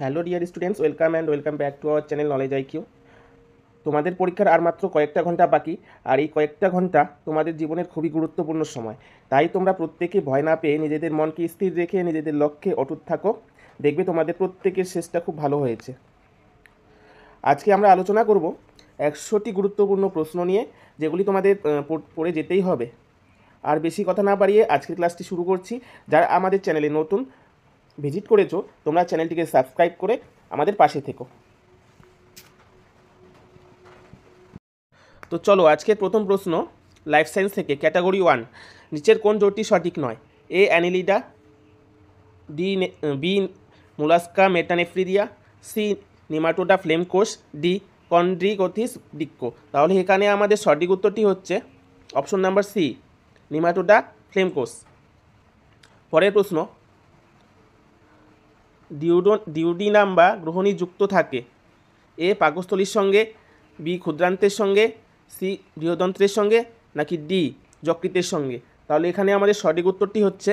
Hello dear students welcome and welcome back to our channel knowledge IQ তোমাদের পরীক্ষার আর মাত্র কয়েকটা ঘন্টা বাকি আর এই কয়েকটা ঘন্টা তোমাদের জীবনের খুবই গুরুত্বপূর্ণ সময় তাই তোমরা প্রত্যেকে ভয় না পেয়ে নিজেদের মনকে স্থির রেখে নিজেদের লক্ষ্যে অটুট থাকো দেখবে তোমাদের প্রত্যেকের শেষটা খুব ভালো হয়েছে আজকে আমরা আলোচনা করব একশোটি গুরুত্বপূর্ণ প্রশ্ন নিয়ে যেগুলি তোমাদের পড়ে যেতেই হবে আর বেশি কথা না বাড়িয়ে আজকের ক্লাসটি শুরু করছি যারা আমাদের চ্যানেলে নতুন ভিজিট করেছো তোমরা চ্যানেলটিকে সাবস্ক্রাইব করে আমাদের পাশে থেকো তো চলো আজকের প্রথম প্রশ্ন লাইফ সায়েন্স থেকে ক্যাটাগরি ওয়ান নিচের কোন জোটটি সঠিক নয় A annelida D B mollusca metanephridia C nematoda flame কোষ ডি কন্ড্রিগথিস ডিক্কো তাহলে এখানে আমাদের সঠিক উত্তরটি হচ্ছে option number C nematoda flame কোষ পরের প্রশ্ন ডিউডন ডিউডিনাম বা গ্রহণী যুক্ত থাকে এ পাকস্থলীর সঙ্গে বি ক্ষুদ্রান্তের সঙ্গে সি বৃহদন্ত্রের সঙ্গে নাকি ডি যকৃতের সঙ্গে তাহলে এখানে আমাদের সঠিক উত্তরটি হচ্ছে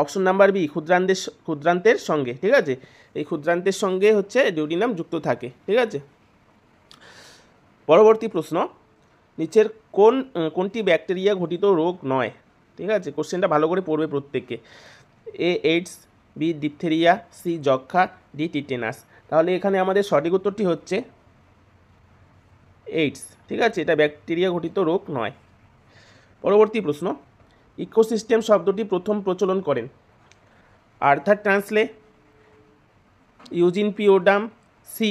অপশন নাম্বার বি ক্ষুদ্রান্তের ক্ষুদ্রান্তের সঙ্গে ঠিক আছে এই ক্ষুদ্রান্তের সঙ্গে হচ্ছে ডিউডিনাম যুক্ত থাকে ঠিক আছে পরবর্তী প্রশ্ন নিচের কোন কোনটি ব্যাকটেরিয়া ঘটিত রোগ নয় ঠিক আছে কোশ্চেনটা ভালো করে পড়বে প্রত্যেককে A AIDS B diphtheria C যক্ষা ডি টিটেনাস তাহলে এখানে আমাদের সঠিক উত্তরটি হচ্ছে এইডস ঠিক আছে এটা ব্যাকটেরিয়া ঘটিত রোগ নয় পরবর্তী প্রশ্ন ইকোসিস্টেম শব্দটি প্রথম প্রচলন করেন Arthur Tansley Eugene P Odum C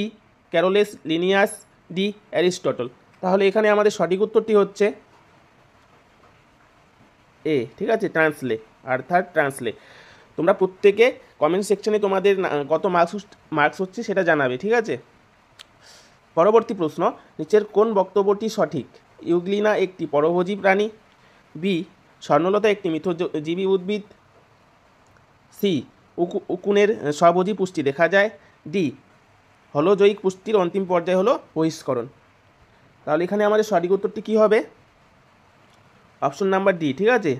Carolus Linnaeus D Aristotle তাহলে এখানে আমাদের সঠিক উত্তরটি হচ্ছে এ ঠিক আছে ট্রান্সলে আর্থার ট্রান্সলে তোমরা প্রত্যেকে কমেন্ট সেকশনে তোমাদের কত মার্কস মার্কস হচ্ছে সেটা জানাবে ঠিক আছে পরবর্তী প্রশ্ন নিচের কোন বক্তব্যটি সঠিক ইউগ্লিনা একটি পরভোজী প্রাণী বি স্বর্ণলতা একটি মিথজীবী উদ্ভিদ সি উকু উকুনের স্বভোজী পুষ্টি দেখা যায় ডি হলোজৈক পুষ্টির অন্তিম পর্যায় হলো বহিষ্করণ তাহলে এখানে আমাদের সঠিক উত্তরটি কী হবে অপশন নাম্বার ডি ঠিক আছে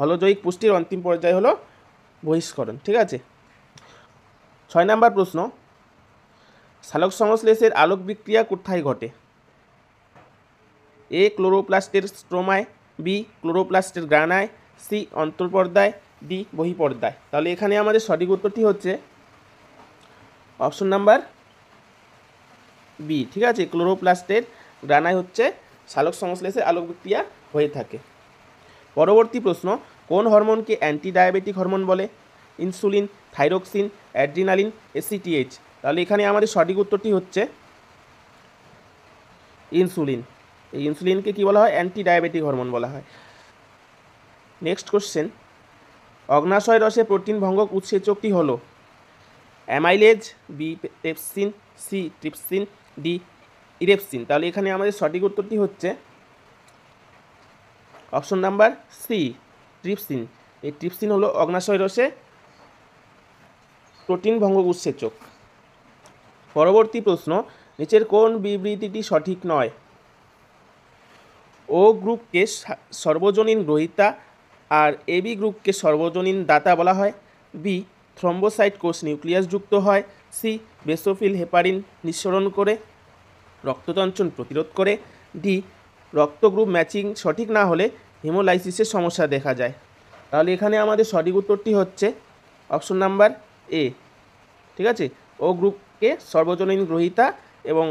হলোজৈক পুষ্টির অন্তিম পর্যায় হলো বহিষ্করণ ঠিক আছে ছয় নাম্বার প্রশ্ন সালক সংশ্লেষের আলোক বিক্রিয়া কোথায় ঘটে এ ক্লোরোপ্লাস্টের স্ট্রোমায় বি ক্লোরোপ্লাস্টের গ্রানায় সি অন্তর্পর্দায় ডি বহিপর্দায় তাহলে এখানে আমাদের সঠিক উত্তরটি হচ্ছে অপশন নাম্বার বি ঠিক আছে ক্লোরোপ্লাস্টের গ্রানায় হচ্ছে সালক সংশ্লেষে আলোক বিক্রিয়া হয়ে থাকে পরবর্তী প্রশ্ন কোন হরমোনকে অ্যান্টি ডায়াবেটিক হরমোন বলে ইনসুলিন থাইরক্সিন অ্যাড্রিনালিন এসিটিএইচ তাহলে এখানে আমাদের সঠিক উত্তরটি হচ্ছে ইনসুলিন এই ইনসুলিনকে কী বলা হয় অ্যান্টি ডায়াবেটিক হরমোন বলা হয় নেক্সট কোশ্চেন অগ্নাশয় রসে প্রোটিন ভঙ্গক উৎসেচকটি হল amylase B pepsin C trypsin D erepsin তাহলে এখানে আমাদের সঠিক উত্তরটি হচ্ছে অপশন নাম্বার সি ট্রিপসিন এই ট্রিপসিন হলো অগ্নাশয় রসে প্রোটিন ভঙ্গ উৎসেচক পরবর্তী প্রশ্ন নিচের কোন বিবৃতিটি সঠিক নয় ও গ্রুপকে সর্বজনীন গ্রহিতা আর এবি গ্রুপকে সর্বজনীন দাতা বলা হয় বি থ্রম্বোসাইট কোষ নিউক্লিয়াস যুক্ত হয় সি বেসোফিল হেপারিন নিঃসরণ করে রক্ততঞ্চন প্রতিরোধ করে ডি রক্তগ্রুপ ম্যাচিং সঠিক না হলে হিমোলাইসিসের সমস্যা দেখা যায় তাহলে এখানে আমাদের সঠিক উত্তরটি হচ্ছে অপশন নাম্বার এ ঠিক আছে ও গ্রুপকে সর্বজনীন গ্রহিতা এবং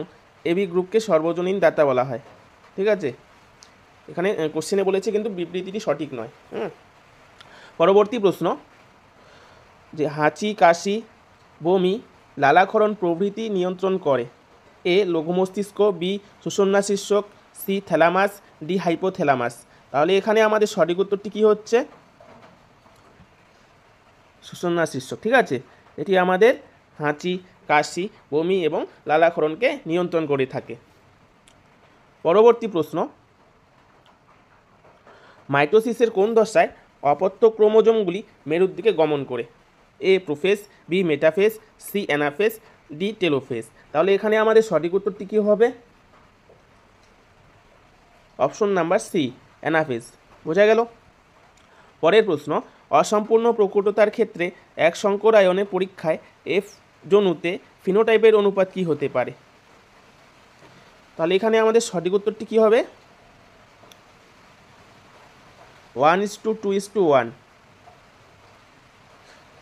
এবি গ্রুপকে সর্বজনীন দাতা বলা হয় ঠিক আছে এখানে কোশ্চেনে বলেছে কিন্তু বিবৃতিটি সঠিক নয় পরবর্তী প্রশ্ন যে হাঁচি কাশি বমি লালাক্ষরণ প্রভৃতি নিয়ন্ত্রণ করে এ লঘু মস্তিষ্ক বি সুষন্যা শীর্ষক সি থ্যালামাস ডি হাইপোথ্যালামাস তাহলে এখানে আমাদের সঠিক উত্তরটি কী হচ্ছে সুসন্না শীর্ষক ঠিক আছে এটি আমাদের হাঁচি কাশি বমি এবং লালাক্ষরণকে নিয়ন্ত্রণ করে থাকে পরবর্তী প্রশ্ন মাইটোসিসের কোন দশায় অপত্য ক্রোমোজোমগুলি মেরুর দিকে গমন করে A prophase B metaphase C anaphase D telophase তাহলে এখানে আমাদের সঠিক উত্তরটি কী হবে অপশন নাম্বার সি অ্যানাফিস বোঝা গেল পরের প্রশ্ন অসম্পূর্ণ প্রকটতার ক্ষেত্রে এক শঙ্কর আয়নে পরীক্ষায় এফ জনুতে ফিনোটাইপের অনুপাত কি হতে পারে তাহলে এখানে আমাদের সঠিক উত্তরটি কী হবে one is to two is to one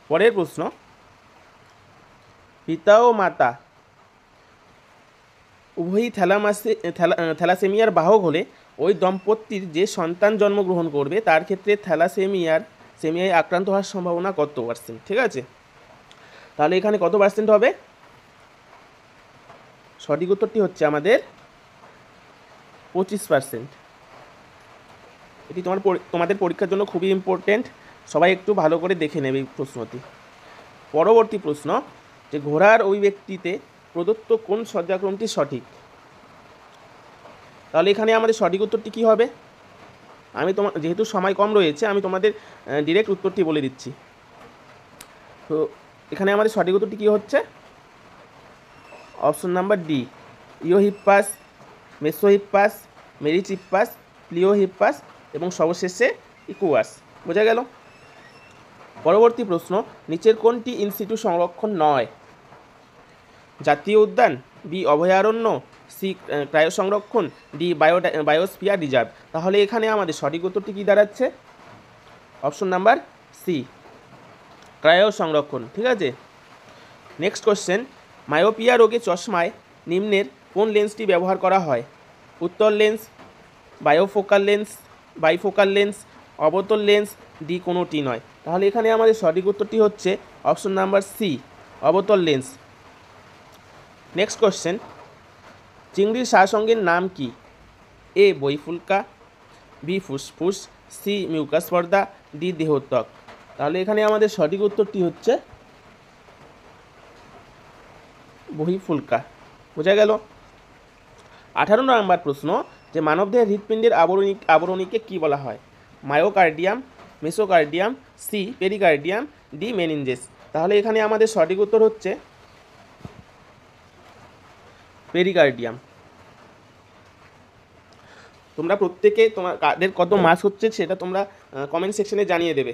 পরের প্রশ্ন পিতা ও মাতা উভয়ই থ্যালামাসে থ্যালাসেমিয়ার বাহক হলে ওই দম্পতির যে সন্তান জন্মগ্রহণ করবে তার ক্ষেত্রে থ্যালাসেমিয়ার সেমিয়ায় আক্রান্ত হওয়ার সম্ভাবনা কত পার্সেন্ট ঠিক আছে তাহলে এখানে কত পার্সেন্ট হবে সঠিক উত্তরটি হচ্ছে আমাদের পঁচিশ পার্সেন্ট এটি তোমার তোমাদের পরীক্ষার জন্য খুবই ইম্পর্টেন্ট সবাই একটু ভালো করে দেখে নেবে এই প্রশ্নটি পরবর্তী প্রশ্ন যে ঘোড়ার ওই ব্যক্তিতে প্রদত্ত কোন সজ্জাক্রমটি সঠিক তাহলে এখানে আমাদের সঠিক উত্তরটি কী হবে আমি তোমার যেহেতু সময় কম রয়েছে আমি তোমাদের ডিরেক্ট উত্তরটি বলে দিচ্ছি তো এখানে আমাদের সঠিক উত্তরটি কী হচ্ছে option number D eohippus mesohippus merychippus pliohippus এবং সর্বশেষে ইকুয়াস বোঝা গেল পরবর্তী প্রশ্ন নিচের কোনটি ইনস্টিটিউট সংরক্ষণ নয় জাতীয় উদ্যান বি অভয়ারণ্য সি ক্রায়ো সংরক্ষণ ডি বায়ো বায়োস্পিয়ার রিজার্ভ তাহলে এখানে আমাদের সঠিক উত্তরটি কী দাঁড়াচ্ছে অপশন নাম্বার সি ক্রায়ো সংরক্ষণ ঠিক আছে নেক্সট কোশ্চেন মায়োপিয়া রোগে চশমায় নিম্নের কোন লেন্সটি ব্যবহার করা হয় উত্তর lens bifocal lens bifocal lens অবতল লেন্স ডি কোনোটি নয় তাহলে এখানে আমাদের সঠিক উত্তরটি হচ্ছে অপশন নাম্বার সি অবতল লেন্স নেক্সট কোশ্চেন চিংড়ির সারসঙ্গের নাম কি এ বইফুলকা বি ফুসফুস সি মিউকাস পর্দা ডি দেহত্বক তাহলে এখানে আমাদের সঠিক উত্তরটি হচ্ছে বহি ফুলকা বোঝা গেল আঠারো নম্বর প্রশ্ন যে মানবদেহের হৃৎপিণ্ডের আবরণী আবরণীকে কি বলা হয় myocardium mesocardium C pericardium D meninges তাহলে এখানে আমাদের সঠিক উত্তর হচ্ছে পেরিকার্ডিয়াম তোমরা প্রত্যেকে তোমার কাদের কত মাস হচ্ছে সেটা তোমরা কমেন্ট সেকশনে জানিয়ে দেবে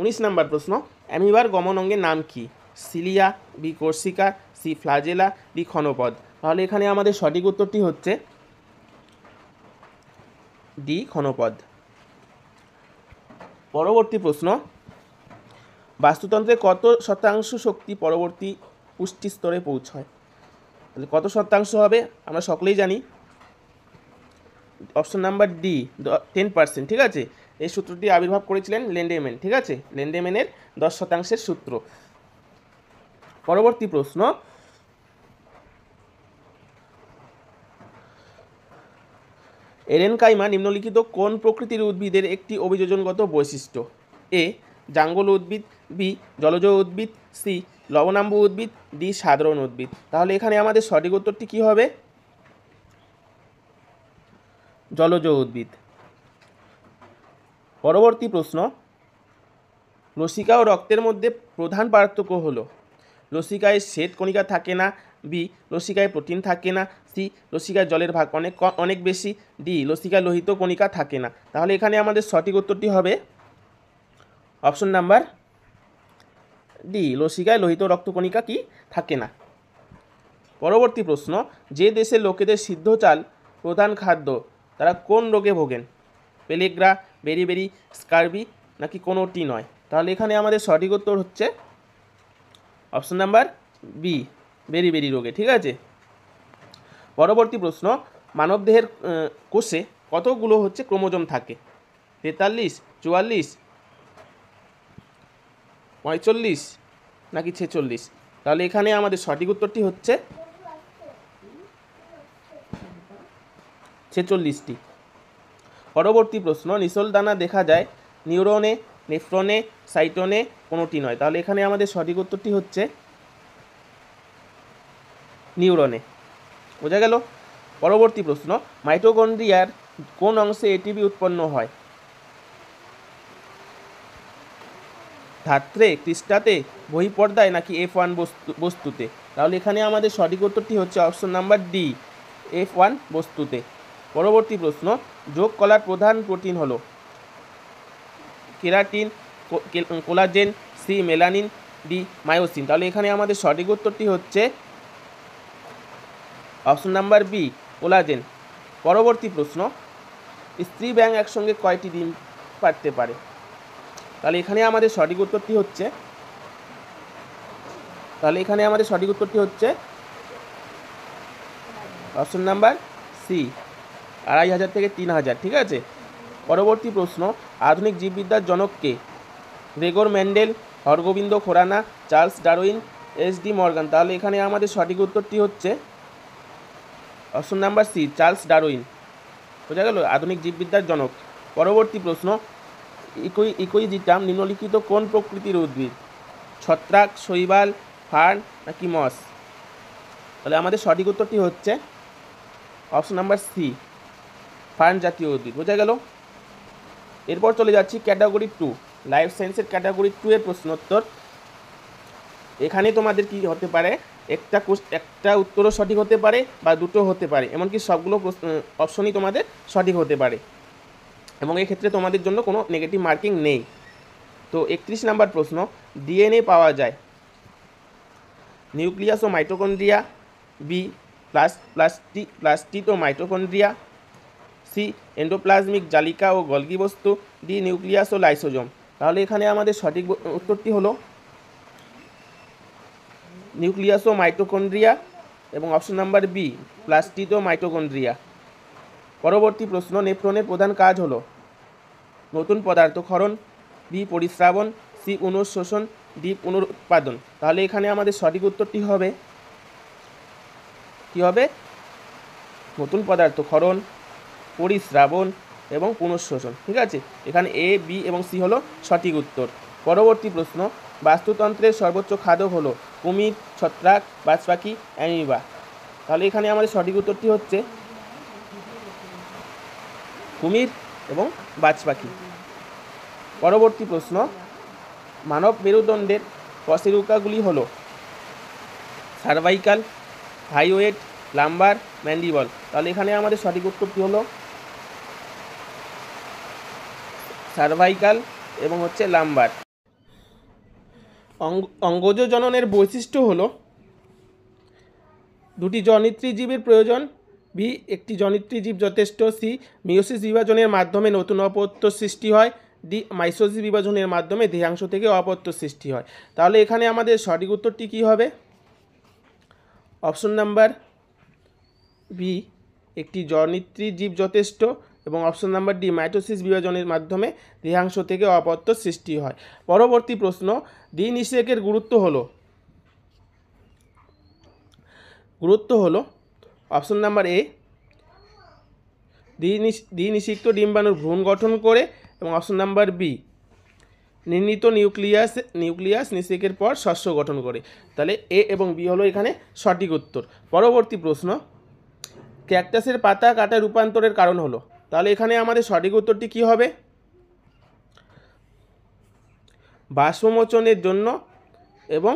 উনিশ নাম্বার প্রশ্ন অ্যামিবার গমন অঙ্গের নাম কি সিলিয়া বি কোর্সিকা সি ফ্লাজেলা বি ক্ষণপদ তাহলে এখানে আমাদের সঠিক উত্তরটি হচ্ছে ডি ক্ষণপদ পরবর্তী প্রশ্ন বাস্তুতন্ত্রে কত শতাংশ শক্তি পরবর্তী পুষ্টি স্তরে পৌঁছয় তাহলে কত শতাংশ হবে আমরা সকলেই জানি option number D ten percent ঠিক আছে এই সূত্রটি আবির্ভাব করেছিলেন লেন্ডেমেন ঠিক আছে লেন্ডেমেনের দশ শতাংশের সূত্র পরবর্তী প্রশ্ন এরেন কাইমা নিম্নলিখিত কোন প্রকৃতির উদ্ভিদের একটি অভিযোজনগত বৈশিষ্ট্য এ জাঙ্গল উদ্ভিদ বি জলজ উদ্ভিদ সি লবণাম্বু উদ্ভিদ ডি সাধারণ উদ্ভিদ তাহলে এখানে আমাদের সঠিক উত্তরটি কী হবে জলজ উদ্ভিদ পরবর্তী প্রশ্ন লসিকা ও রক্তের মধ্যে প্রধান পার্থক্য হল লসিকায় শ্বেত কণিকা থাকে না বি লসিকায় প্রোটিন থাকে না সি লসিকায় জলের ভাগ অনেক অনেক বেশি ডি লসিকায় লোহিত কণিকা থাকে না তাহলে এখানে আমাদের সঠিক উত্তরটি হবে অপশন নাম্বার ডি লসিকায় লোহিত রক্তকণিকা কি থাকে না পরবর্তী প্রশ্ন যে দেশের লোকেদের সিদ্ধ চাল প্রধান খাদ্য তারা কোন রোগে ভোগেন পেলেগ্রা বেরি স্কার্বি নাকি কোনোটি নয় তাহলে এখানে আমাদের সঠিক উত্তর হচ্ছে option number B beriberi রোগে ঠিক আছে পরবর্তী প্রশ্ন মানবদেহের কোষে কতগুলো হচ্ছে ক্রোমোজম থাকে তেতাল্লিশ চুয়াল্লিশ পঁয়তাল্লিশ নাকি ছেচল্লিশ তাহলে এখানে আমাদের সঠিক উত্তরটি হচ্ছে ছেচল্লিশটি পরবর্তী প্রশ্ন নিসলদানা দেখা যায় নিউরনে নেফ্রনে সাইটনে কোনোটি নয় তাহলে এখানে আমাদের সঠিক উত্তরটি হচ্ছে নিউরনে বোঝা গেল পরবর্তী প্রশ্ন মাইটোকন্ড্রিয়ার কোন অংশে এটিপি উৎপন্ন হয় ধাত্রে কৃষ্টাতে বহিপর্দায় নাকি এফ ওয়ান বস্তু বস্তুতে তাহলে এখানে আমাদের সঠিক উত্তরটি হচ্ছে option number D F one বস্তুতে পরবর্তী প্রশ্ন যোগ কলার প্রধান প্রোটিন হলো keratin collagen C melanin D myosin তাহলে এখানে আমাদের সঠিক উত্তরটি হচ্ছে অপশন নাম্বার বি কোলাজেন পরবর্তী প্রশ্ন স্ত্রী ব্যাং একসঙ্গে কয়টি ডিম পারতে পারে তাহলে এখানে আমাদের সঠিক উৎপত্তি হচ্ছে তাহলে এখানে আমাদের সঠিক উত্তরটি হচ্ছে অপশন নাম্বার সি আড়াই হাজার থেকে তিন হাজার ঠিক আছে পরবর্তী প্রশ্ন আধুনিক জীববিদ্যার জনককে Gregor Mendel Hargobind Khorana Charles Darwin S D Morgan তাহলে এখানে আমাদের সঠিক উত্তরটি হচ্ছে option number C Charles Darwin বোঝা গেল আধুনিক জীববিদ্যার জনক পরবর্তী প্রশ্ন ইকোই দিতাম নিম্নলিখিত কোন প্রকৃতির উদ্ভিদ ছত্রাক শৈবাল ফার নাকি মস তাহলে আমাদের সঠিক উত্তরটি হচ্ছে অপশন নাম্বার সি ফার্ন জাতীয় উদ্ভিদ বোঝা গেল এরপর চলে যাচ্ছি ক্যাটাগরি টু লাইফ সায়েন্সের ক্যাটাগরি টু এর প্রশ্নোত্তর এখানে তোমাদের কি হতে পারে একটা একটা উত্তরও সঠিক হতে পারে বা দুটো হতে পারে এমনকি সবগুলো অপশনই তোমাদের সঠিক হতে পারে এবং এক্ষেত্রে তোমাদের জন্য কোনো নেগেটিভ মার্কিং নেই তো একত্রিশ নাম্বার প্রশ্ন ডিএনএ পাওয়া যায় নিউক্লিয়াস ও মাইটোকন্ড্রিয়া বি প্লাস প্লাস্টি প্লাস্টিক ও মাইটোকন্ড্রিয়া সি এন্ডোপ্লাজমিক জালিকা ও গলগি বস্তু ডি নিউক্লিয়াস ও লাইসোজম তাহলে এখানে আমাদের সঠিক উত্তরটি হলো নিউক্লিয়াস ও মাইটোকন্ড্রিয়া এবং অপশন নাম্বার বি প্লাস্টিক ও মাইটোকন্ড্রিয়া পরবর্তী প্রশ্ন নেফ্রনের প্রধান কাজ হলো নতুন পদার্থ খরণ বি পরিস্রাবণ সি পুনঃশোষণ ডি পুনরুৎপাদন তাহলে এখানে আমাদের সঠিক উত্তরটি হবে কি হবে নতুন পদার্থ খরণ পরিস্রাবণ এবং পুনঃশোষণ ঠিক আছে এখানে এ বি এবং সি হলো সঠিক উত্তর পরবর্তী প্রশ্ন বাস্তুতন্ত্রের সর্বোচ্চ খাদক হলো কুমির ছত্রাক বাজপাখি অ্যানিবা তাহলে এখানে আমাদের সঠিক উত্তরটি হচ্ছে কুমির এবং বাজ পাখি পরবর্তী প্রশ্ন মানব মেরুদণ্ডের কশেরুকাগুলি হল সার্ভাইকাল হাইওয়েট লাম্বার ম্যান্ডিবল তাহলে এখানে আমাদের সঠিক উত্তরটি হলো সার্ভাইকাল এবং হচ্ছে লাম্বার অঙ্গজ জননের বৈশিষ্ট্য হল দুটি জনিত্রী জীবের প্রয়োজন বি একটি জনিত্রী জীব যথেষ্ট সি মিওসিস বিভাজনের মাধ্যমে নতুন অপত্য সৃষ্টি হয় ডি মাইসোসিস বিভাজনের মাধ্যমে দেহাংশ থেকে অপত্য সৃষ্টি হয় তাহলে এখানে আমাদের সঠিক উত্তরটি কী হবে অপশন নাম্বার বি একটি জনিত্রী জীব যথেষ্ট এবং অপশন নাম্বার ডি মাইটোসিস বিভাজনের মাধ্যমে দেহাংশ থেকে অপত্য সৃষ্টি হয় পরবর্তী প্রশ্ন দ্বি নিষেকের গুরুত্ব হলো গুরুত্ব হলো অপশন নাম্বার এ দ্বিনিষিক্ত ডিম্বাণুর ভ্রূণ গঠন করে এবং অপশন নাম্বার বি নির্ণীত নিউক্লিয়াস নিউক্লিয়াস নিষেকের পর শস্য গঠন করে তাহলে এ এবং বি হলো এখানে সঠিক উত্তর পরবর্তী প্রশ্ন ক্যাকটাসের পাতা কাটা রূপান্তরের কারণ হলো তাহলে এখানে আমাদের সঠিক উত্তরটি কি হবে বাষ্পমোচনের জন্য এবং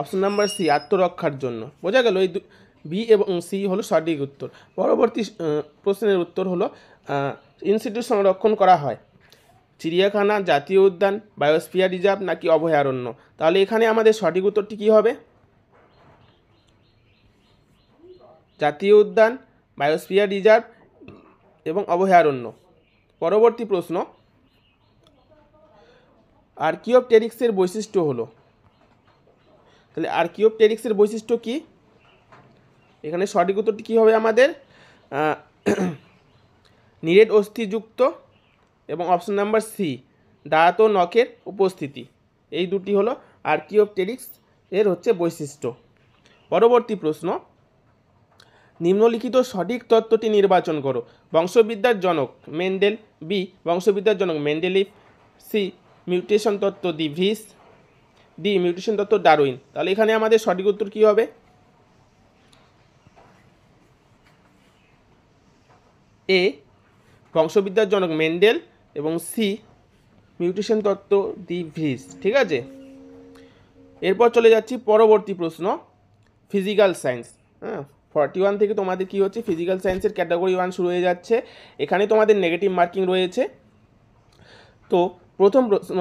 অপশন নাম্বার সি আত্মরক্ষার জন্য বোঝা গেল এই বি এবং সি হলো সঠিক উত্তর পরবর্তী প্রশ্নের উত্তর হলো ইনস্টিটিউট সংরক্ষণ করা হয় চিড়িয়াখানা জাতীয় উদ্যান বায়োস্পিয়া রিজার্ভ নাকি অভয়ারণ্য তাহলে এখানে আমাদের সঠিক উত্তরটি কী হবে জাতীয় উদ্যান বায়োস্পিয়া রিজার্ভ এবং অভয়ারণ্য পরবর্তী প্রশ্ন আর্কিওপটেরিক্সের বৈশিষ্ট্য হলো তাহলে আর্কিওপটেরিক্সের বৈশিষ্ট্য কী এখানে সঠিক উত্তরটি কী হবে আমাদের নিরেট অস্থিযুক্ত এবং অপশন নাম্বার সি দাঁত ও নখের উপস্থিতি এই দুটি হলো আর্কিওপটেরিক্স এর হচ্ছে বৈশিষ্ট্য পরবর্তী প্রশ্ন নিম্নলিখিত সঠিক তত্ত্বটি নির্বাচন করো বংশবিদ্যার জনক মেন্ডেল বি বংশবিদ্যার জনক মেন্ডেলিফ সি মিউটেশন তত্ত্ব দি ভিস ডি মিউটেশন তত্ত্ব ডারুইন তাহলে এখানে আমাদের সঠিক উত্তর কী হবে এ বংশবিদ্যার জনক মেন্ডেল এবং সি মিউটেশন তত্ত্ব দি ভিস ঠিক আছে এরপর চলে যাচ্ছি পরবর্তী প্রশ্ন ফিজিক্যাল সায়েন্স হ্যাঁ ফর্টি ওয়ান থেকে তোমাদের কী হচ্ছে ফিজিক্যাল সায়েন্সের ক্যাটাগরি ওয়ান শুরু হয়ে যাচ্ছে এখানে তোমাদের নেগেটিভ মার্কিং রয়েছে তো প্রথম প্রশ্ন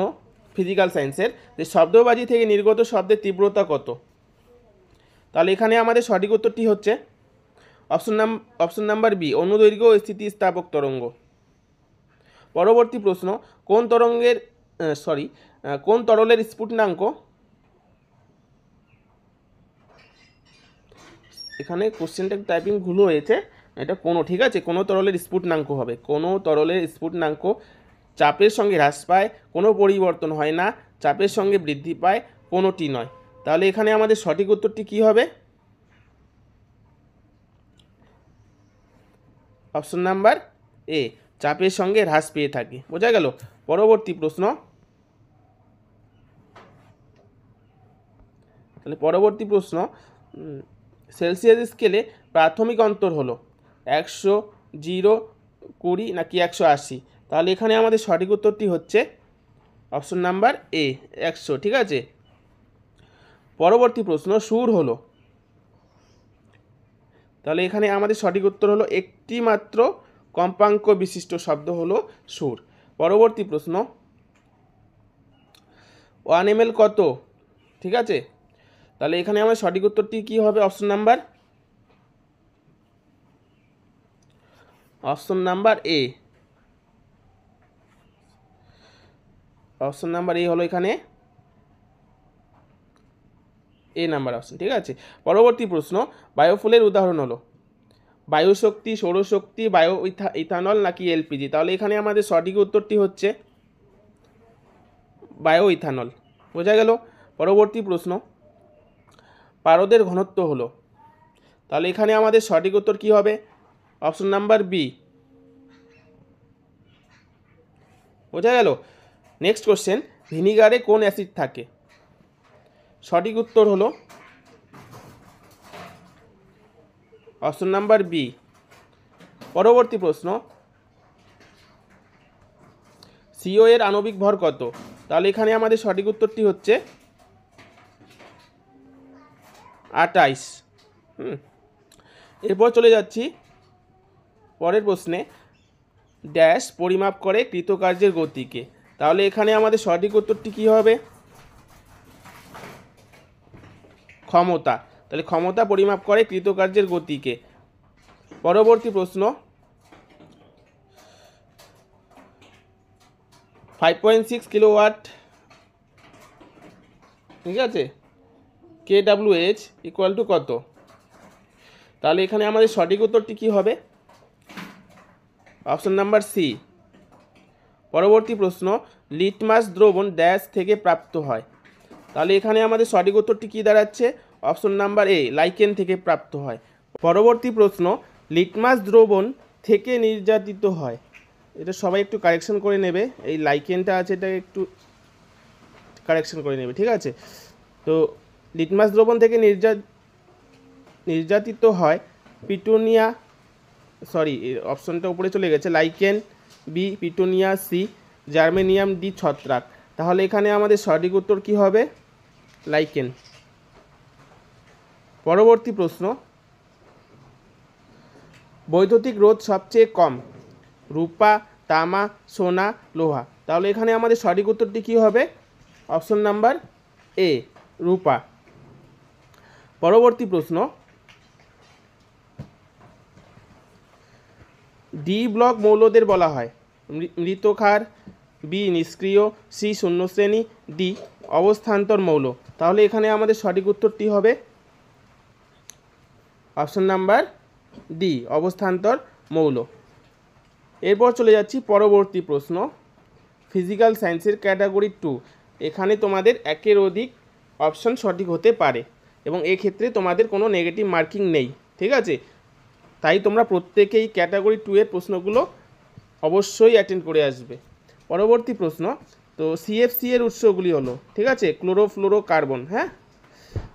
ফিজিক্যাল সায়েন্সের যে শব্দবাজি থেকে নির্গত শব্দের তীব্রতা কত তাহলে এখানে আমাদের সঠিক উত্তরটি হচ্ছে অপশন নাম অপশন নাম্বার বি অনুদৈর্ঘ্য স্থিতিস্থাপক তরঙ্গ পরবর্তী প্রশ্ন কোন তরঙ্গের সরি কোন তরলের স্ফুটনাঙ্ক এখানে কোশ্চেনটা টাইপিং ভুল হয়েছে এটা কোনো ঠিক আছে কোনো তরলের স্ফুটনাঙ্ক হবে কোনো তরলের স্ফুটনাঙ্ক চাপের সঙ্গে হ্রাস পায় কোনো পরিবর্তন হয় না চাপের সঙ্গে বৃদ্ধি পায় কোনোটি নয় তাহলে এখানে আমাদের সঠিক উত্তরটি কী হবে অপশন নাম্বার এ চাপের সঙ্গে হ্রাস পেয়ে থাকে বোঝা গেল পরবর্তী প্রশ্ন তাহলে পরবর্তী প্রশ্ন সেলসিয়াস স্কেলে প্রাথমিক অন্তর হলো একশো জিরো কুড়ি নাকি একশো আশি তাহলে এখানে আমাদের সঠিক উত্তরটি হচ্ছে অপশন নাম্বার এ একশো ঠিক আছে পরবর্তী প্রশ্ন সুর হলো তাহলে এখানে আমাদের সঠিক উত্তর হলো একটি মাত্র কম্পাঙ্ক বিশিষ্ট শব্দ হলো সুর পরবর্তী প্রশ্ন ওয়ান এম কত ঠিক আছে তাহলে এখানে আমাদের সঠিক উত্তরটি কী হবে option number option number A option number A হলো এখানে এ নাম্বার অপশন ঠিক আছে পরবর্তী প্রশ্ন বায়োফুলের উদাহরণ হলো বায়ুশক্তি সৌরশক্তি বায়ো ইথানল নাকি এলপিজি তাহলে এখানে আমাদের সঠিক উত্তরটি হচ্ছে বায়ো ইথানল বোঝা গেল পরবর্তী প্রশ্ন পারদের ঘনত্ব হলো তাহলে এখানে আমাদের সঠিক উত্তর কী হবে অপশন নাম্বার বি বোঝা গেল নেক্সট কোশ্চেন ভিনিগারে কোন অ্যাসিড থাকে সঠিক উত্তর হলো অপশন নাম্বার বি পরবর্তী প্রশ্ন সিও এর আণবিক ভর কত তাহলে এখানে আমাদের সঠিক উত্তরটি হচ্ছে আটাইশ হুম এরপর চলে যাচ্ছি পরের প্রশ্নে ড্যাশ পরিমাপ করে কৃতকার্যের গতিকে তাহলে এখানে আমাদের সঠিক উত্তরটি কী হবে ক্ষমতা তাহলে ক্ষমতা পরিমাপ করে কৃতকার্যের গতিকে পরবর্তী প্রশ্ন ফাইভ পয়েন্ট সিক্স কিলোওয়াট ঠিক আছে K W H equal to কত তাহলে এখানে আমাদের সঠিক উত্তরটি কী হবে অপশন নাম্বার সি পরবর্তী প্রশ্ন লিটমাস দ্রবণ ড্যাশ থেকে প্রাপ্ত হয় তাহলে এখানে আমাদের সঠিক উত্তরটি কী দাঁড়াচ্ছে অপশন নাম্বার এ লাইকেন থেকে প্রাপ্ত হয় পরবর্তী প্রশ্ন লিটমাস দ্রবণ থেকে নির্যাতিত হয় এটা সবাই একটু কারেকশন করে নেবে এই লাইকেনটা আছে এটা একটু কারেকশন করে নেবে ঠিক আছে তো লিটমাস দ্রবণ থেকে নির্যা নির্যাতিত হয় পিটুনিয়া সরি অপশনটা উপরে চলে গেছে lichen B petunia C germanium D ছত্রাক তাহলে এখানে আমাদের সঠিক উত্তর কী হবে লাইকেন পরবর্তী প্রশ্ন বৈদ্যুতিক রোধ সবচেয়ে কম রূপা তামা সোনা লোহা তাহলে এখানে আমাদের সঠিক উত্তরটি কী হবে অপশন নাম্বার এ রূপা পরবর্তী প্রশ্ন ডি ব্লক মৌলদের বলা হয় মৃতখার বি নিষ্ক্রিয় সি শ্রেণী ডি অবস্থান্তর মৌল তাহলে এখানে আমাদের সঠিক উত্তরটি হবে অপশন নাম্বার ডি অবস্থান্তর মৌল এরপর চলে যাচ্ছি পরবর্তী প্রশ্ন ফিজিক্যাল সায়েন্সের ক্যাটাগরি টু এখানে তোমাদের একের অধিক অপশন সঠিক হতে পারে এবং এক্ষেত্রে তোমাদের কোনো নেগেটিভ মার্কিং নেই ঠিক আছে তাই তোমরা প্রত্যেকেই ক্যাটাগরি টু এর প্রশ্নগুলো অবশ্যই অ্যাটেন্ড করে আসবে পরবর্তী প্রশ্ন তো সিএফসি এর উৎসগুলি হলো ঠিক আছে ক্লোরোফ্লোরো কার্বন হ্যাঁ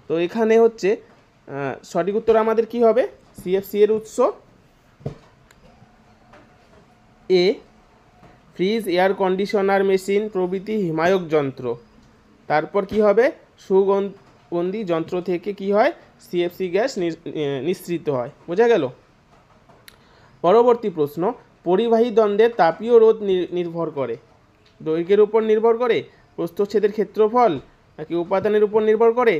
তো এখানে হচ্ছে সঠিক উত্তর আমাদের কি হবে সিএফসি এর উৎস A fridge air conditioner machine প্রভৃতি হিমায়ক যন্ত্র তারপর কি হবে সুগন্ধি যন্ত্র থেকে কি হয় সিএফসি গ্যাস নিঃসৃত হয় বোঝা গেল পরবর্তী প্রশ্ন পরিবাহী দ্বন্দ্বে তাপীয় রোধ নির্ভর করে দৈর্ঘ্যের উপর নির্ভর করে প্রস্থচ্ছেদের ক্ষেত্রফল নাকি উপাদানের উপর নির্ভর করে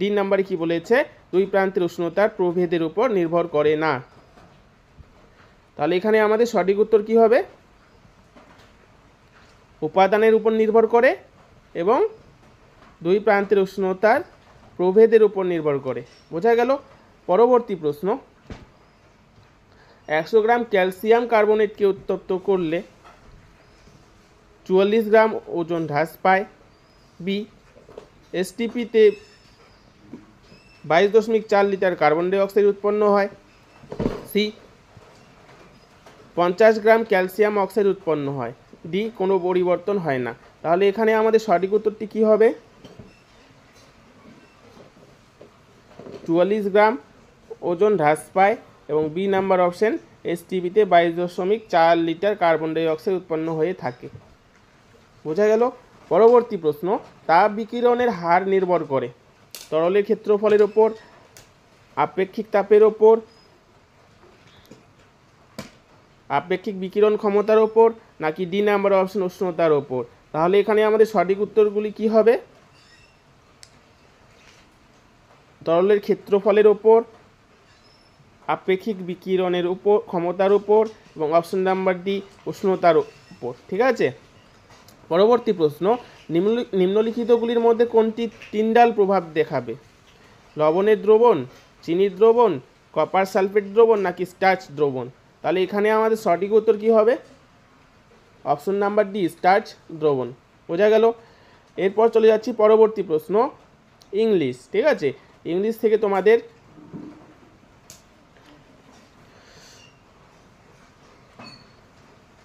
দিন নাম্বারে কি বলেছে দুই প্রান্তের উষ্ণতার প্রভেদের উপর নির্ভর করে না তাহলে এখানে আমাদের সঠিক উত্তর কী হবে উপাদানের উপর নির্ভর করে এবং দুই প্রান্তের উষ্ণতার প্রভেদের উপর নির্ভর করে বোঝা গেল পরবর্তী প্রশ্ন একশো গ্রাম ক্যালসিয়াম কার্বোনেটকে উত্তপ্ত করলে চুয়াল্লিশ গ্রাম ওজন হ্রাস পায় বি এসটিপিতে বাইশ দশমিক চার লিটার কার্বন ডাইঅক্সাইড উৎপন্ন হয় সি পঞ্চাশ গ্রাম ক্যালসিয়াম অক্সাইড উৎপন্ন হয় ডি কোনো পরিবর্তন হয় না তাহলে এখানে আমাদের সঠিক উত্তরটি কী হবে চুয়াল্লিশ গ্রাম ওজন হ্রাস পায় এবং বি নাম্বার অপশন এসটিভিতে বাইশ দশমিক চার লিটার কার্বন ডাইঅক্সাইড উৎপন্ন হয়ে থাকে বোঝা গেল পরবর্তী প্রশ্ন তাপ বিকিরণের হার নির্ভর করে তরলের ক্ষেত্রফলের ওপর আপেক্ষিক তাপের ওপর আপেক্ষিক বিকিরণ ক্ষমতার ওপর নাকি ডি নাম্বার অপশন উষ্ণতার ওপর তাহলে এখানে আমাদের সঠিক উত্তরগুলি কি হবে তরলের ক্ষেত্রফলের ওপর আপেক্ষিক বিকিরণের উপর ক্ষমতার ওপর এবং অপশন নাম্বার ডি উষ্ণতার উপর ঠিক আছে পরবর্তী প্রশ্ন নিম্নলিখিতগুলির মধ্যে কোনটি টিন্ডাল প্রভাব দেখাবে লবণের দ্রবণ চিনির দ্রবণ কপার সালফেট দ্রবণ নাকি স্টার্চ দ্রবণ তাহলে এখানে আমাদের সঠিক উত্তর কী হবে অপশন নাম্বার ডি স্টার্চ দ্রবণ বোঝা গেল এরপর চলে যাচ্ছি পরবর্তী প্রশ্ন ইংলিশ ঠিক আছে ইংলিশ থেকে তোমাদের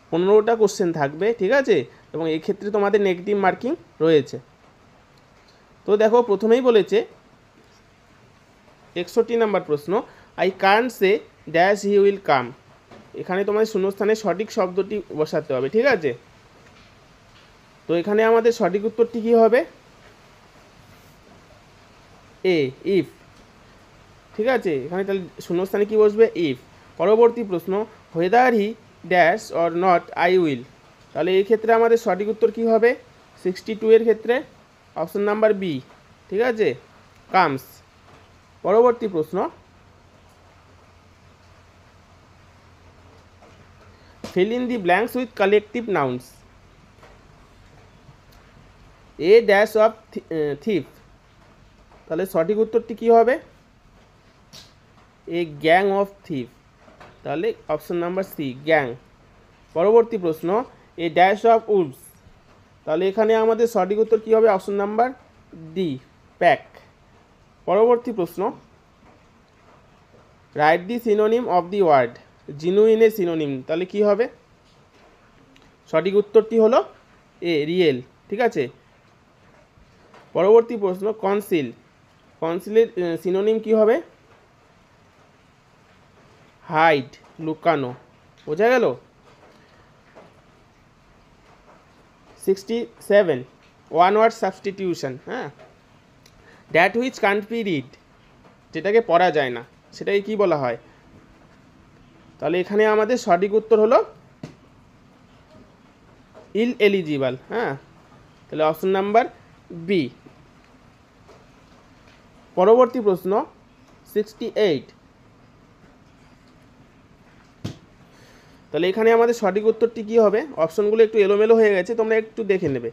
পনেরোটা কোশ্চেন থাকবে ঠিক আছে এবং এই ক্ষেত্রে তোমাদের নেগেটিভ মার্কিং রয়েছে তো দেখো প্রথমেই বলেছে একষট্টি নাম্বার প্রশ্ন আই কান সে ড্যাশ হি উইল কাম এখানে তোমাদের শূন্যস্থানে সঠিক শব্দটি বসাতে হবে ঠিক আছে তো এখানে আমাদের সঠিক উত্তরটি কী হবে এ ইফ ঠিক আছে এখানে তাহলে শূন্যস্থানে কি বসবে ইফ পরবর্তী প্রশ্ন whether he dash or not I will তাহলে এই ক্ষেত্রে আমাদের সঠিক উত্তর কী হবে সিক্সটি টু এর ক্ষেত্রে অপশন নাম্বার বি ঠিক আছে কামস পরবর্তী প্রশ্ন fill in the blanks with collective nouns A dash of thieves তাহলে সঠিক উত্তরটি কি হবে এ গ্যাং অফ থিপ তাহলে অপশন নাম্বার সি গ্যাং পরবর্তী প্রশ্ন এ ড্যাশ অফ উডস তাহলে এখানে আমাদের সঠিক উত্তর কী হবে অপশন নাম্বার ডি প্যাক পরবর্তী প্রশ্ন write the synonym of the word জিনুইনের সিনোনিম তাহলে কি হবে সঠিক উত্তরটি হলো এ রিয়েল ঠিক আছে পরবর্তী প্রশ্ন কনসিল কনসিলের সিনোনিম কি হবে হাইট লুকানো বোঝা গেল sixty seven one word substitution হ্যাঁ that which can't be read যেটাকে পড়া যায় না সেটাকে কি বলা হয় তাহলে এখানে আমাদের সঠিক উত্তর হলো ইল এলিজিবল হ্যাঁ তাহলে অপশন নাম্বার বি পরবর্তী প্রশ্ন সিক্সটি এইট তাহলে এখানে আমাদের সঠিক উত্তরটি কী হবে অপশনগুলো একটু এলোমেলো হয়ে গেছে তোমরা একটু দেখে নেবে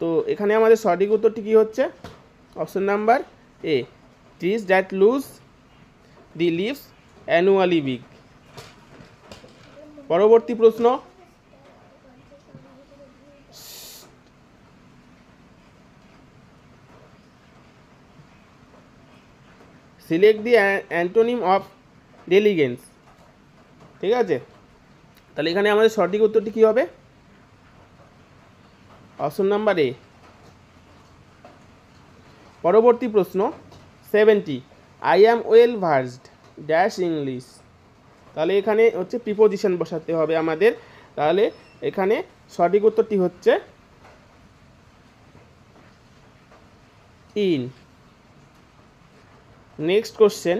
তো এখানে আমাদের সঠিক উত্তরটি কী হচ্ছে option number A trees that lose the leaves annually বিগ পরবর্তী প্রশ্ন select the antonym of diligence ঠিক আছে তাহলে এখানে আমাদের সঠিক উত্তরটি কী হবে অপশন নাম্বার এ পরবর্তী প্রশ্ন seventy I am well versed dash English তাহলে এখানে হচ্ছে প্রিপোজিশন বসাতে হবে আমাদের তাহলে এখানে সঠিক উত্তরটি হচ্ছে in next question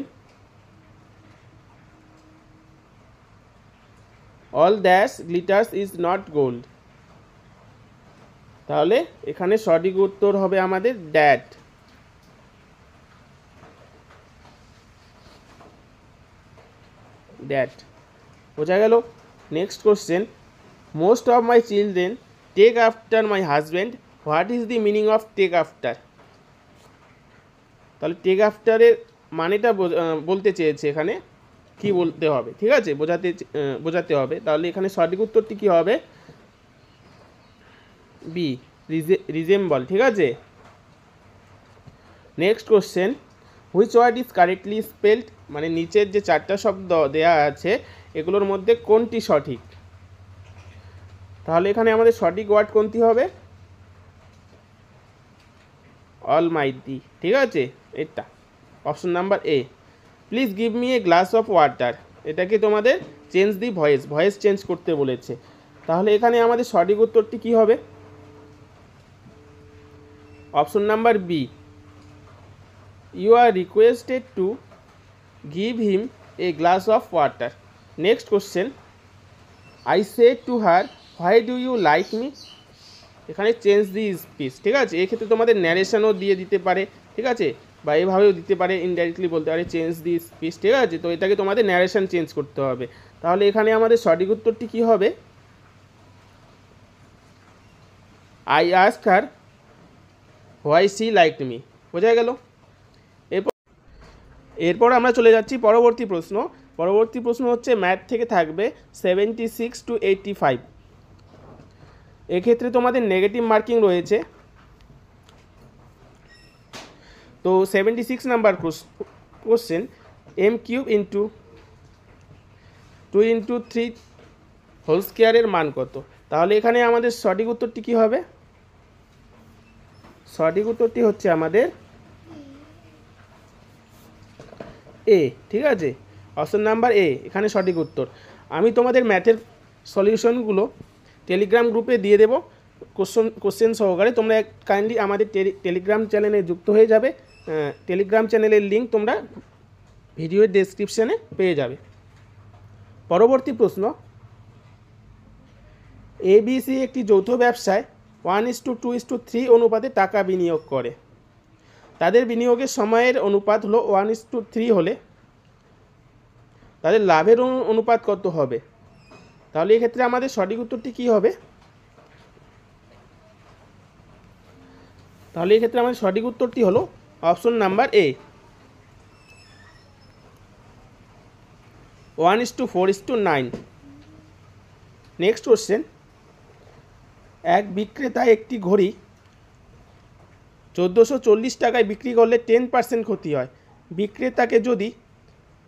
all that glitters is not gold তাহলে এখানে সঠিক উত্তর হবে আমাদের ড্যাট ড্যাট বোঝা গেল next question most of my children take after my husband what is the meaning of take after তাহলে টেক আফটারের মানেটা বলতে চেয়েছে এখানে কি বলতে হবে ঠিক আছে বোঝাতে বোঝাতে হবে তাহলে এখানে সঠিক উত্তরটি কি হবে বি রিজেম্বল ঠিক আছে next question which word is correctly spelled মানে নিচের যে চারটা শব্দ দেয়া আছে এগুলোর মধ্যে কোনটি সঠিক তাহলে এখানে আমাদের সঠিক ওয়ার্ড কোনটি হবে অল মাইতি ঠিক আছে এটা option number A please give me a glass of water এটাকে তোমাদের change the voice voice change করতে বলেছে তাহলে এখানে আমাদের সঠিক উত্তরটি কি হবে option number B you are requested to give him a glass of water next question I say to her why do you like me এখানে চেঞ্জ দি স্পিচ ঠিক আছে এক্ষেত্রে তোমাদের ন্যারেশনও দিয়ে দিতে পারে ঠিক আছে বা এইভাবেও দিতে পারে ইনডাইরেক্টলি বলতে পারে চেঞ্জ দি স্পিচ ঠিক আছে তো এটাকে তোমাদের ন্যারেশন চেঞ্জ করতে হবে তাহলে এখানে আমাদের সঠিক উত্তরটি কী হবে I ask her why she like me বোঝা গেল এরপর এরপর আমরা চলে যাচ্ছি পরবর্তী প্রশ্ন পরবর্তী প্রশ্ন হচ্ছে ম্যাথ থেকে থাকবে seventy six to eighty five এক্ষেত্রে তোমাদের নেগেটিভ মার্কিং রয়েছে তো seventy six number question M cube into two into three whole স্কোয়ারের মান কত তাহলে এখানে আমাদের সঠিক উত্তরটি কী হবে সঠিক উত্তরটি হচ্ছে আমাদের এ ঠিক আছে অপশন নাম্বার এ এখানে সঠিক উত্তর আমি তোমাদের ম্যাথের সলিউশনগুলো টেলিগ্রাম গ্রুপে দিয়ে দেবো কোশ্চেন কোশ্চেন সহকারে তোমরা কাইন্ডলি আমাদের টেলিগ্রাম চ্যানেলে যুক্ত হয়ে যাবে টেলিগ্রাম চ্যানেলের লিঙ্ক তোমরা ভিডিও ডেসক্রিপশানে পেয়ে যাবে পরবর্তী প্রশ্ন এবিসি একটি যৌথ ব্যবসায় one is to two is to three অনুপাতে টাকা বিনিয়োগ করে তাদের বিনিয়োগের সময়ের অনুপাত হলো ওয়ান ইস টু থ্রি হলে তাদের লাভের অনুপাত কত হবে তাহলে এক্ষেত্রে আমাদের সঠিক উত্তরটি কী হবে তাহলে এক্ষেত্রে আমাদের সঠিক উত্তরটি হলো option number A one is to four is to nine next question এক বিক্রেতা একটি ঘড়ি চোদ্দোশো চল্লিশ টাকায় বিক্রি করলে টেন পার্সেন্ট ক্ষতি হয় বিক্রেতাকে যদি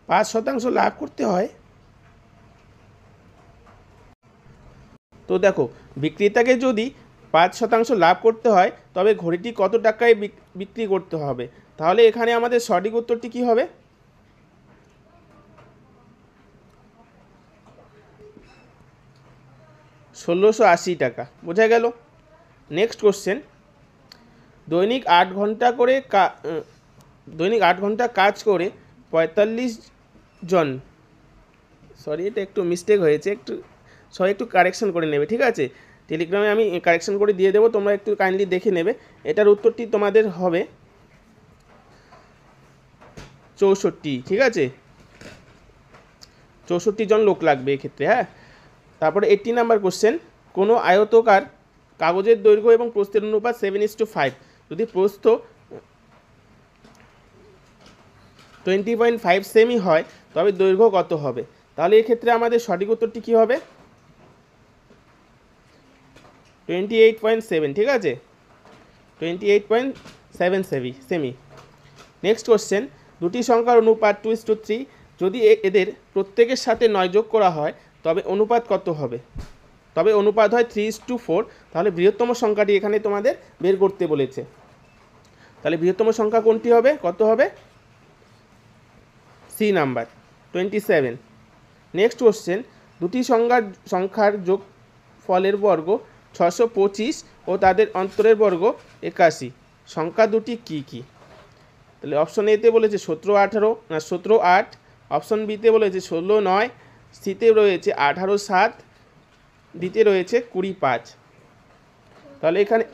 পাঁচ শতাংশ লাভ করতে হয় তো দেখো বিক্রেতাকে যদি পাঁচ শতাংশ লাভ করতে হয় তবে ঘড়িটি কত টাকায় বিক্রি করতে হবে তাহলে এখানে আমাদের সঠিক উত্তরটি কী হবে ষোলোশো আশি টাকা বোঝা গেল নেক্সট কোশ্চেন দৈনিক আট ঘন্টা করে দৈনিক আট ঘন্টা কাজ করে পঁয়তাল্লিশ জন সরি এটা একটু মিস্টেক হয়েছে একটু সরি একটু কারেকশন করে নেবে ঠিক আছে টেলিগ্রামে আমি কারেকশন করে দিয়ে দেবো তোমরা একটু কাইন্ডলি দেখে নেবে এটার উত্তরটি তোমাদের হবে চৌষট্টি ঠিক আছে চৌষট্টি জন লোক লাগবে এক্ষেত্রে হ্যাঁ তারপরে এইটটি নাম্বার কোশ্চেন কোনো আয়তকার কাগজের দৈর্ঘ্য এবং প্রস্তের অনুপাত সেভেন ইস টু ফাইভ যদি প্রস্থ টোয়েন্টি পয়েন্ট ফাইভ সেমি হয় তবে দৈর্ঘ্য কত হবে তাহলে এক্ষেত্রে আমাদের সঠিক উত্তরটি কী হবে টোয়েন্টি এইট পয়েন্ট সেভেন ঠিক আছে টোয়েন্টি এইট পয়েন্ট সেভেন সেভি সেমি নেক্সট কোশ্চেন দুটি সংখ্যার অনুপাত টু ইস টু থ্রি যদি এদের প্রত্যেকের সাথে নয় যোগ করা হয় তবে অনুপাত কত হবে তবে অনুপাত হয় থ্রি ইস টু ফোর তাহলে বৃহত্তম সংখ্যাটি এখানে তোমাদের বের করতে বলেছে তাহলে বৃহত্তম সংখ্যা কোনটি হবে কত হবে C number twenty seven next question দুটি সংখ্যার সংখ্যার যোগ ফলের বর্গ ছশো পঁচিশ ও তাদের অন্তরের বর্গ একাশি সংখ্যা দুটি কি কি তাহলে অপশন এতে বলেছে সতেরো আঠারো না সতেরো আট অপশন বিতে বলেছে ষোলো নয় সিতে রয়েছে আঠারো সাত দিতে রয়েছে কুড়ি পাঁচ তাহলে এখানে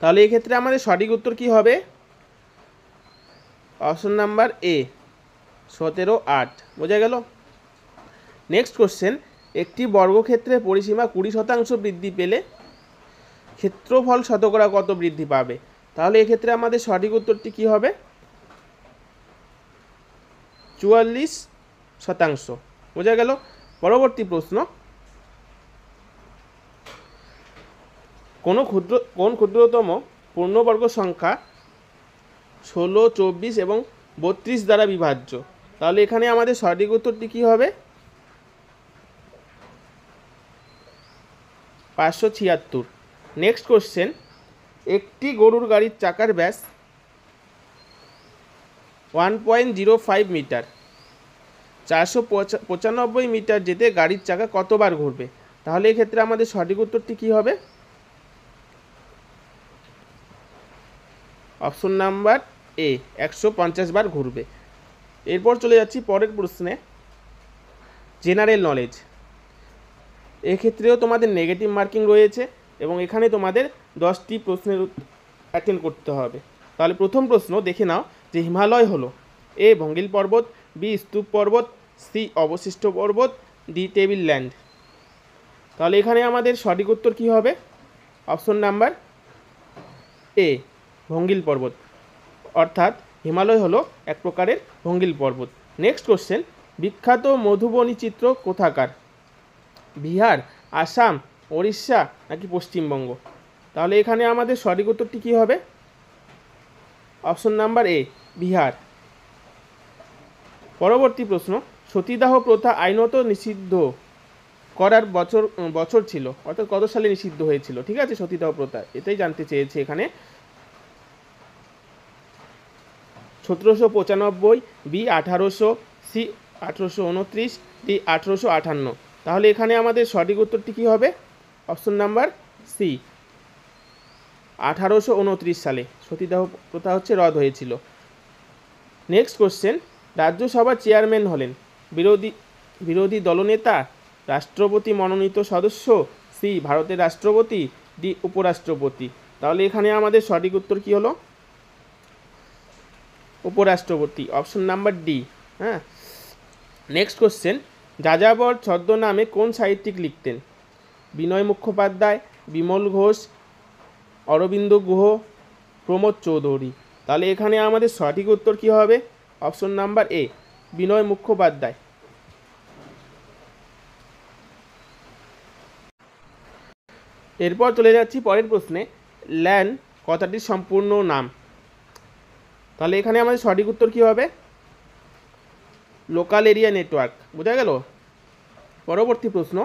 তাহলে এক্ষেত্রে আমাদের সঠিক উত্তর কি হবে অপশন নাম্বার এ সতেরো আট বোঝা গেল নেক্সট কোশ্চেন একটি বর্গক্ষেত্রে পরিসীমা কুড়ি শতাংশ বৃদ্ধি পেলে ক্ষেত্রফল শতকরা কত বৃদ্ধি পাবে তাহলে এক্ষেত্রে আমাদের সঠিক উত্তরটি কী হবে চুয়াল্লিশ শতাংশ বোঝা গেল পরবর্তী প্রশ্ন কোন ক্ষুদ্র কোন ক্ষুদ্রতম পূর্ণবর্গ সংখ্যা ষোলো চব্বিশ এবং বত্রিশ দ্বারা বিভাজ্য তাহলে এখানে আমাদের সঠিক উত্তরটি কী হবে পাঁচশো ছিয়াত্তর নেক্সট কোশ্চেন একটি গরুর গাড়ির চাকার ব্যাস one point zero five metre চারশো পঁচানব্বই মিটার যেতে গাড়ির চাকা কতবার ঘুরবে তাহলে এক্ষেত্রে আমাদের সঠিক উত্তরটি কী হবে অপশন নাম্বার এ একশো পঞ্চাশ বার ঘুরবে এরপর চলে যাচ্ছি পরের প্রশ্নে জেনারেল নলেজ এক্ষেত্রেও তোমাদের নেগেটিভ মার্কিং রয়েছে এবং এখানে তোমাদের দশটি প্রশ্নের অ্যাটেন্ড করতে হবে তাহলে প্রথম প্রশ্ন দেখে নাও যে হিমালয় হলো এ ভঙ্গিল পর্বত বি স্তূপ পর্বত সি অবশিষ্ট পর্বত ডি টেবিল ল্যান্ড তাহলে এখানে আমাদের সঠিক উত্তর কী হবে অপশন নাম্বার এ ভঙ্গিল পর্বত অর্থাৎ হিমালয় হলো এক প্রকারের ভঙ্গিল পর্বত নেক্সট কোশ্চেন বিখ্যাত মধুবনী চিত্র কোথাকার বিহার আসাম ওড়িশা নাকি পশ্চিমবঙ্গ তাহলে এখানে আমাদের সঠিক উত্তরটি কী হবে অপশন নাম্বার এ বিহার পরবর্তী প্রশ্ন সতীদাহ প্রথা আইনত নিষিদ্ধ করার বছর বছর ছিল অর্থাৎ কত সালে নিষিদ্ধ হয়েছিল ঠিক আছে সতীদাহ প্রথা এটাই জানতে চেয়েছে এখানে সতেরোশো পঁচানব্বই বি আঠারোশো সি আঠেরোশো উনত্রিশ ডি আঠেরোশো আঠান্ন তাহলে এখানে আমাদের সঠিক উত্তরটি কী হবে অপশন নাম্বার সি আঠারোশো উনত্রিশ সালে সতীদাহ প্রথা হচ্ছে রদ হয়েছিল নেক্সট কোশ্চেন রাজ্যসভার চেয়ারম্যান হলেন বিরোধী বিরোধী দলনেতা রাষ্ট্রপতি মনোনীত সদস্য সি ভারতের রাষ্ট্রপতি ডি উপরাষ্ট্রপতি তাহলে এখানে আমাদের সঠিক উত্তর কী হলো উপরাষ্ট্রপতি অপশন নাম্বার ডি হ্যাঁ নেক্সট কোশ্চেন যাযাবর ছদ্মনামে কোন সাহিত্যিক লিখতেন বিনয় মুখোপাধ্যায় বিমল ঘোষ অরবিন্দ গুহ প্রমোদ চৌধুরী তাহলে এখানে আমাদের সঠিক উত্তর কী হবে option number A Binoy Mukhopadhyay এরপর চলে যাচ্ছি পরের প্রশ্নে ল্যান কথাটির সম্পূর্ণ নাম তাহলে এখানে আমাদের সঠিক উত্তর কী হবে লোকাল এরিয়া নেটওয়ার্ক বোঝা গেল পরবর্তী প্রশ্ন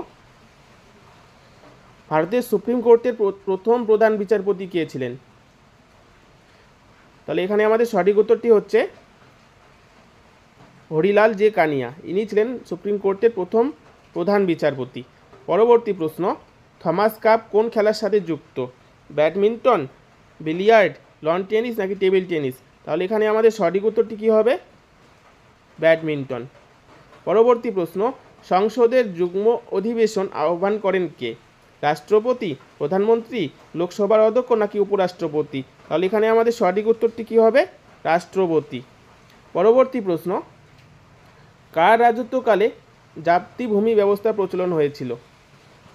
ভারতের সুপ্রিম কোর্টের প্রথম প্রধান বিচারপতি কে ছিলেন তাহলে এখানে আমাদের সঠিক উত্তরটি হচ্ছে হরিলাল জে কানিয়া ইনি ছিলেন সুপ্রিম কোর্টের প্রথম প্রধান বিচারপতি পরবর্তী প্রশ্ন থমাস কাপ কোন খেলার সাথে যুক্ত ব্যাডমিন্টন বিলিয়ার্ড লন টেনিস নাকি টেবিল টেনিস তাহলে এখানে আমাদের সঠিক উত্তরটি কী হবে ব্যাডমিন্টন পরবর্তী প্রশ্ন সংসদের যুগ্ম অধিবেশন আহ্বান করেন কে রাষ্ট্রপতি প্রধানমন্ত্রী লোকসভার অধ্যক্ষ নাকি উপরাষ্ট্রপতি তাহলে এখানে আমাদের সঠিক উত্তরটি কী হবে রাষ্ট্রপতি পরবর্তী প্রশ্ন কার রাজত্বকালে জাপ্তি ভূমি ব্যবস্থা প্রচলন হয়েছিল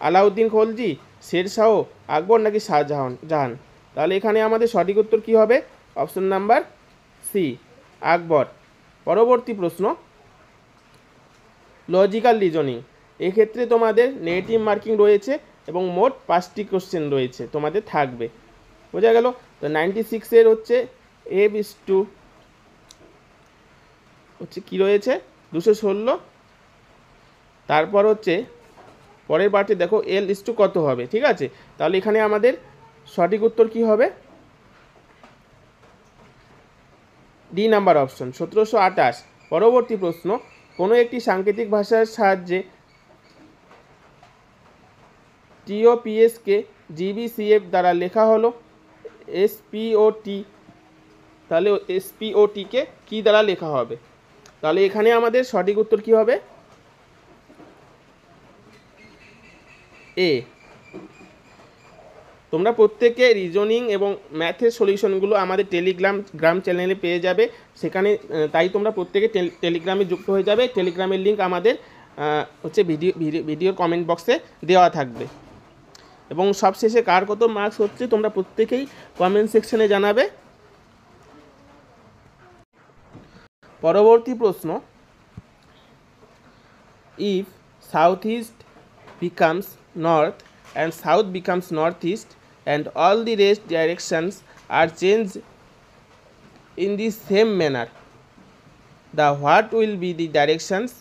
আলাউদ্দিন খলজি শেরশাহ আকবর নাকি শাহজাহান জাহান তাহলে এখানে আমাদের সঠিক উত্তর কী হবে অপশন নাম্বার সি আকবর পরবর্তী প্রশ্ন লজিক্যাল রিজনিং এক্ষেত্রে তোমাদের নেগেটিভ মার্কিং রয়েছে এবং মোট পাঁচটি কোশ্চেন রয়েছে তোমাদের থাকবে বোঝা গেল তো নাইনটি সিক্সের হচ্ছে এ বিস টু হচ্ছে কী রয়েছে দুশো ষোলো তারপর হচ্ছে পরের পার্টে দেখো এল ইস টু কত হবে ঠিক আছে তাহলে এখানে আমাদের সঠিক উত্তর কি হবে ডি নাম্বার অপশন সতেরোশো আঠাশ পরবর্তী প্রশ্ন কোনো একটি সাংকেতিক ভাষার সাহায্যে টিওপিএসকে জিবিসিএফ দ্বারা লেখা হলো এসপিওটি তাহলে এসপিওটিকে কি দ্বারা লেখা হবে তাহলে এখানে আমাদের সঠিক উত্তর কি হবে এ তোমরা প্রত্যেকে রিজনিং এবং ম্যাথের সলিউশনগুলো আমাদের টেলিগ্রাম গ্রাম চ্যানেলে পেয়ে যাবে সেখানে তাই তোমরা প্রত্যেকে টেলিগ্রামে যুক্ত হয়ে যাবে টেলিগ্রামের লিঙ্ক আমাদের হচ্ছে ভিডিও ভিডিওর কমেন্ট বক্সে দেওয়া থাকবে এবং সবশেষে কার কত মার্কস হচ্ছে তোমরা প্রত্যেকেই কমেন্ট সেকশনে জানাবে পরবর্তী প্রশ্ন if south east becomes north and south becomes north east and all the rest directions are changed in the same manner. The what will be the directions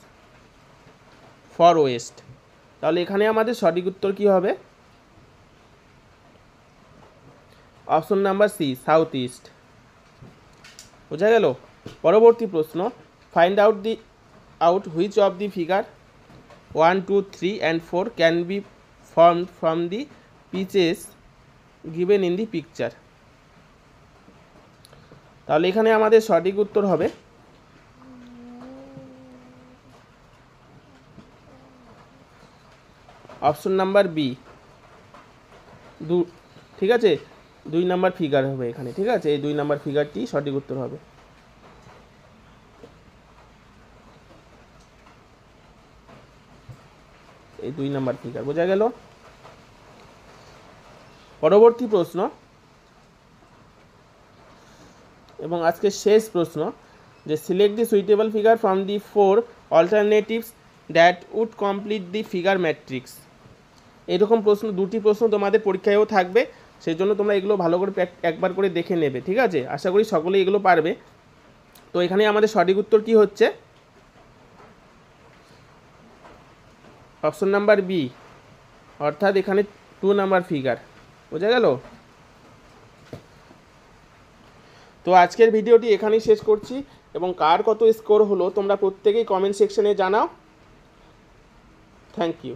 for west? তাহলে এখানে আমাদের সঠিক উত্তর কী হবে option number C south east বোঝা গেল পরবর্তী প্রশ্ন find out the out which of the figure one two three and four can be form from the pieces given in the picture তাহলে এখানে আমাদের সঠিক উত্তর হবে অপশন নাম্বার বি দু ঠিক আছে দুই নাম্বার ফিগার হবে এখানে ঠিক আছে এই দুই নাম্বার ফিগারটি সঠিক উত্তর হবে এই দুই নাম্বার ফিগার বোঝা গেল পরবর্তী প্রশ্ন এবং আজকে শেষ প্রশ্ন যে select the suitable figure from the four alternatives that would complete the figure matrix এরকম প্রশ্ন দুটি প্রশ্ন তোমাদের পরীক্ষায়ও থাকবে সেই জন্য তোমরা এগুলো ভালো করে একবার করে দেখে নেবে ঠিক আছে আশা করি সকলে এগুলো পারবে তো এখানে আমাদের সঠিক উত্তর কি হচ্ছে অপশন নাম্বার বি অর্থাৎ এখানে টু নাম্বার ফিগার বোঝা গেল তো আজকের ভিডিওটি এখানেই শেষ করছি এবং কার কত স্কোর হলো তোমরা প্রত্যেকেই কমেন্ট সেকশনে জানাও থ্যাংক ইউ